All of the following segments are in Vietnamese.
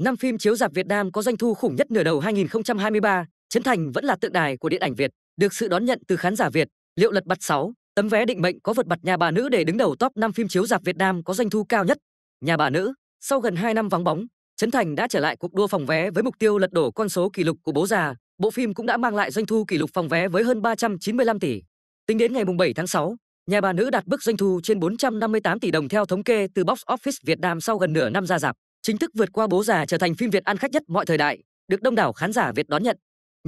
năm phim chiếu rạp Việt Nam có doanh thu khủng nhất nửa đầu 2023, Trấn Thành vẫn là tượng đài của điện ảnh Việt, được sự đón nhận từ khán giả Việt. Liệu lật bật 6, tấm vé định mệnh có vượt bật nhà bà nữ để đứng đầu top 5 phim chiếu rạp Việt Nam có doanh thu cao nhất. Nhà bà nữ, sau gần 2 năm vắng bóng, Trấn Thành đã trở lại cuộc đua phòng vé với mục tiêu lật đổ con số kỷ lục của bố già. Bộ phim cũng đã mang lại doanh thu kỷ lục phòng vé với hơn 395 tỷ. Tính đến ngày 7 tháng 6, Nhà bà nữ đạt mức doanh thu trên 458 tỷ đồng theo thống kê từ Box Office Việt Nam sau gần nửa năm ra rạp chính thức vượt qua bố già trở thành phim Việt ăn khách nhất mọi thời đại, được đông đảo khán giả Việt đón nhận.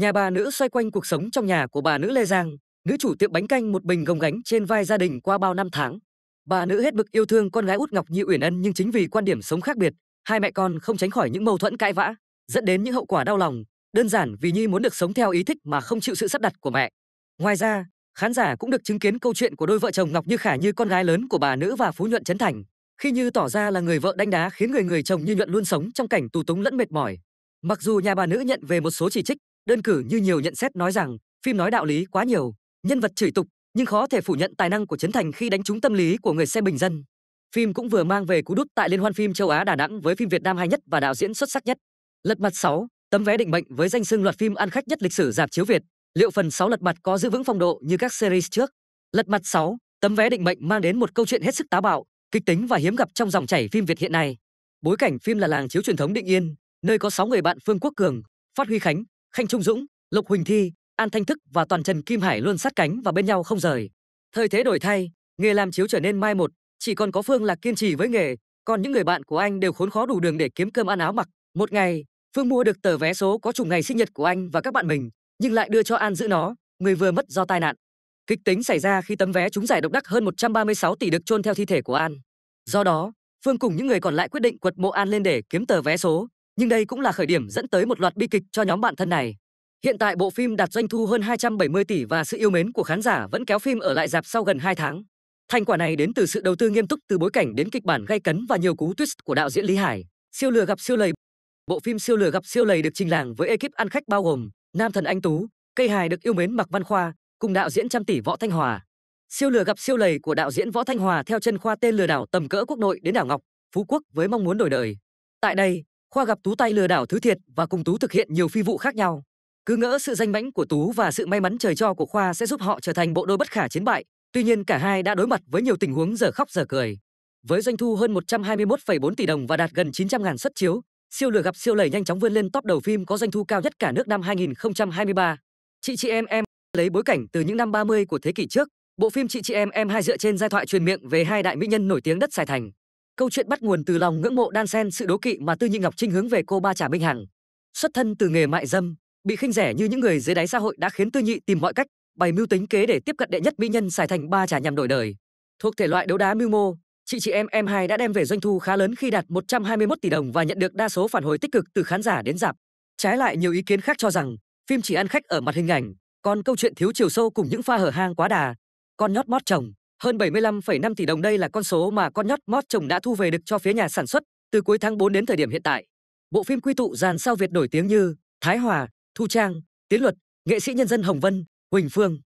Nhà bà nữ xoay quanh cuộc sống trong nhà của bà nữ Lê Giang, nữ chủ tiệm bánh canh một mình gồng gánh trên vai gia đình qua bao năm tháng. Bà nữ hết mực yêu thương con gái út Ngọc Như Uyển Ân nhưng chính vì quan điểm sống khác biệt, hai mẹ con không tránh khỏi những mâu thuẫn cãi vã, dẫn đến những hậu quả đau lòng, đơn giản vì Nhi muốn được sống theo ý thích mà không chịu sự sắp đặt của mẹ. Ngoài ra, khán giả cũng được chứng kiến câu chuyện của đôi vợ chồng Ngọc Như Khả Như con gái lớn của bà nữ và Phú Nhuận Trấn Thành, khi Như tỏ ra là người vợ đánh đá khiến người người chồng Như nhuận luôn sống trong cảnh tù túng lẫn mệt mỏi. Mặc dù nhà bà nữ nhận về một số chỉ trích, đơn cử như nhiều nhận xét nói rằng phim nói đạo lý quá nhiều, nhân vật chửi tục, nhưng khó thể phủ nhận tài năng của Trấn Thành khi đánh trúng tâm lý của người xem bình dân. Phim cũng vừa mang về cú đút tại Liên hoan phim châu Á Đà Nẵng với phim Việt Nam hay nhất và đạo diễn xuất sắc nhất. Lật mặt 6, tấm vé định mệnh với danh xưng loạt phim ăn khách nhất lịch sử dạp chiếu Việt, liệu phần 6 lật mặt có giữ vững phong độ như các series trước? Lật mặt 6, tấm vé định mệnh mang đến một câu chuyện hết sức táo bạo, kịch tính và hiếm gặp trong dòng chảy phim Việt hiện nay. Bối cảnh phim là làng chiếu truyền thống Định Yên, nơi có 6 người bạn Phương Quốc Cường, Phát Huy Khánh, Khanh Trung Dũng, Lục Huỳnh Thi, An Thanh Thức và Toàn Trần Kim Hải luôn sát cánh và bên nhau không rời. Thời thế đổi thay, nghề làm chiếu trở nên mai một, chỉ còn có Phương là kiên trì với nghề, còn những người bạn của anh đều khốn khó đủ đường để kiếm cơm ăn áo mặc. Một ngày, Phương mua được tờ vé số có trùng ngày sinh nhật của anh và các bạn mình, nhưng lại đưa cho An giữ nó, người vừa mất do tai nạn. Kịch tính xảy ra khi tấm vé trúng giải độc đắc hơn 136 tỷ được chôn theo thi thể của An. Do đó, Phương cùng những người còn lại quyết định quật mộ An lên để kiếm tờ vé số, nhưng đây cũng là khởi điểm dẫn tới một loạt bi kịch cho nhóm bạn thân này. Hiện tại bộ phim đạt doanh thu hơn 270 tỷ và sự yêu mến của khán giả vẫn kéo phim ở lại dạp sau gần 2 tháng. Thành quả này đến từ sự đầu tư nghiêm túc từ bối cảnh đến kịch bản gay cấn và nhiều cú twist của đạo diễn Lý Hải. Siêu lừa gặp siêu lầy. Bộ phim Siêu lừa gặp siêu lầy được trình làng với ekip ăn khách bao gồm Nam thần Anh Tú, cây hài được yêu mến Mạc Văn Khoa, cùng đạo diễn trăm tỷ Võ Thanh Hòa. Siêu lừa gặp siêu lầy của đạo diễn Võ Thanh Hòa theo chân Khoa tên lừa đảo tầm cỡ quốc nội đến đảo Ngọc, Phú Quốc với mong muốn đổi đời. Tại đây, Khoa gặp Tú tay lừa đảo thứ thiệt và cùng Tú thực hiện nhiều phi vụ khác nhau. Cứ ngỡ sự danh mãnh của Tú và sự may mắn trời cho của Khoa sẽ giúp họ trở thành bộ đôi bất khả chiến bại, tuy nhiên cả hai đã đối mặt với nhiều tình huống giờ khóc giờ cười. Với doanh thu hơn 121,4 tỷ đồng và đạt gần 900 ngàn suất chiếu, siêu lừa gặp siêu lầy nhanh chóng vươn lên top đầu phim có doanh thu cao nhất cả nước năm 2023. Chị chị em em Lấy bối cảnh từ những năm 30 của thế kỷ trước, bộ phim Chị chị em em hai dựa trên giai thoại truyền miệng về hai đại mỹ nhân nổi tiếng đất Sài Thành. Câu chuyện bắt nguồn từ lòng ngưỡng mộ đan sen sự đố kỵ mà Tư Nhi Ngọc Trinh hướng về cô Ba Trà Minh Hằng. Xuất thân từ nghề mại dâm, bị khinh rẻ như những người dưới đáy xã hội đã khiến Tư Nhị tìm mọi cách bày mưu tính kế để tiếp cận đệ nhất mỹ nhân Sài Thành Ba Trà nhằm đổi đời. Thuộc thể loại đấu đá mưu mô, chị chị em em hai đã đem về doanh thu khá lớn khi đạt 121 tỷ đồng và nhận được đa số phản hồi tích cực từ khán giả đến dạp. Trái lại nhiều ý kiến khác cho rằng phim chỉ ăn khách ở mặt hình ảnh, còn câu chuyện thiếu chiều sâu cùng những pha hở hang quá đà, con nhót mót chồng hơn 75,5 tỷ đồng đây là con số mà con nhót mót chồng đã thu về được cho phía nhà sản xuất từ cuối tháng 4 đến thời điểm hiện tại. Bộ phim quy tụ dàn sao Việt nổi tiếng như Thái Hòa, Thu Trang, Tiến Luật, nghệ sĩ nhân dân Hồng Vân, Huỳnh Phương.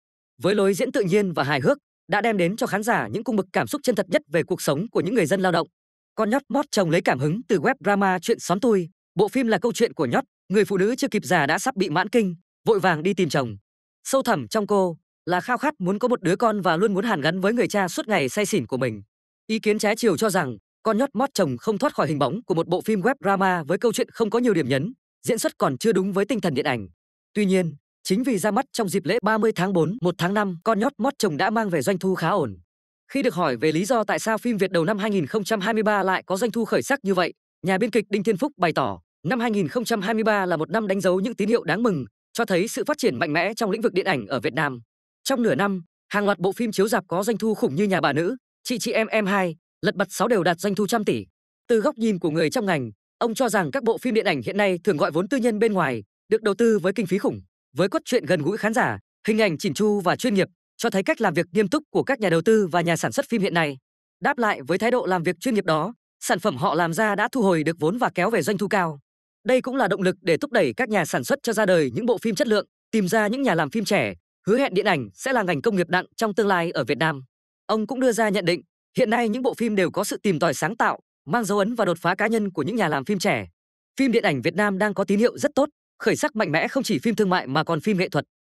Với lối diễn tự nhiên và hài hước, đã đem đến cho khán giả những cung bậc cảm xúc chân thật nhất về cuộc sống của những người dân lao động. Con nhót mót chồng lấy cảm hứng từ web drama chuyện xóm tôi. Bộ phim là câu chuyện của nhót, người phụ nữ chưa kịp già đã sắp bị mãn kinh, vội vàng đi tìm chồng. Sâu thẳm trong cô là khao khát muốn có một đứa con và luôn muốn hàn gắn với người cha suốt ngày say xỉn của mình. Ý kiến trái chiều cho rằng con nhót mót chồng không thoát khỏi hình bóng của một bộ phim web drama với câu chuyện không có nhiều điểm nhấn, diễn xuất còn chưa đúng với tinh thần điện ảnh. Tuy nhiên, chính vì ra mắt trong dịp lễ 30 tháng 4, 1 tháng 5, con nhót mót chồng đã mang về doanh thu khá ổn. Khi được hỏi về lý do tại sao phim Việt đầu năm 2023 lại có doanh thu khởi sắc như vậy, nhà biên kịch Đinh Thiên Phúc bày tỏ, năm 2023 là một năm đánh dấu những tín hiệu đáng mừng, cho thấy sự phát triển mạnh mẽ trong lĩnh vực điện ảnh ở Việt Nam. Trong nửa năm, hàng loạt bộ phim chiếu rạp có doanh thu khủng như Nhà bà nữ, Chị chị em em 2, Lật bật 6 đều đạt doanh thu trăm tỷ. Từ góc nhìn của người trong ngành, ông cho rằng các bộ phim điện ảnh hiện nay thường gọi vốn tư nhân bên ngoài, được đầu tư với kinh phí khủng, với cốt truyện gần gũi khán giả, hình ảnh chỉn chu và chuyên nghiệp, cho thấy cách làm việc nghiêm túc của các nhà đầu tư và nhà sản xuất phim hiện nay. Đáp lại với thái độ làm việc chuyên nghiệp đó, sản phẩm họ làm ra đã thu hồi được vốn và kéo về doanh thu cao. Đây cũng là động lực để thúc đẩy các nhà sản xuất cho ra đời những bộ phim chất lượng, tìm ra những nhà làm phim trẻ, hứa hẹn điện ảnh sẽ là ngành công nghiệp nặng trong tương lai ở Việt Nam. Ông cũng đưa ra nhận định, hiện nay những bộ phim đều có sự tìm tòi sáng tạo, mang dấu ấn và đột phá cá nhân của những nhà làm phim trẻ. Phim điện ảnh Việt Nam đang có tín hiệu rất tốt, khởi sắc mạnh mẽ không chỉ phim thương mại mà còn phim nghệ thuật.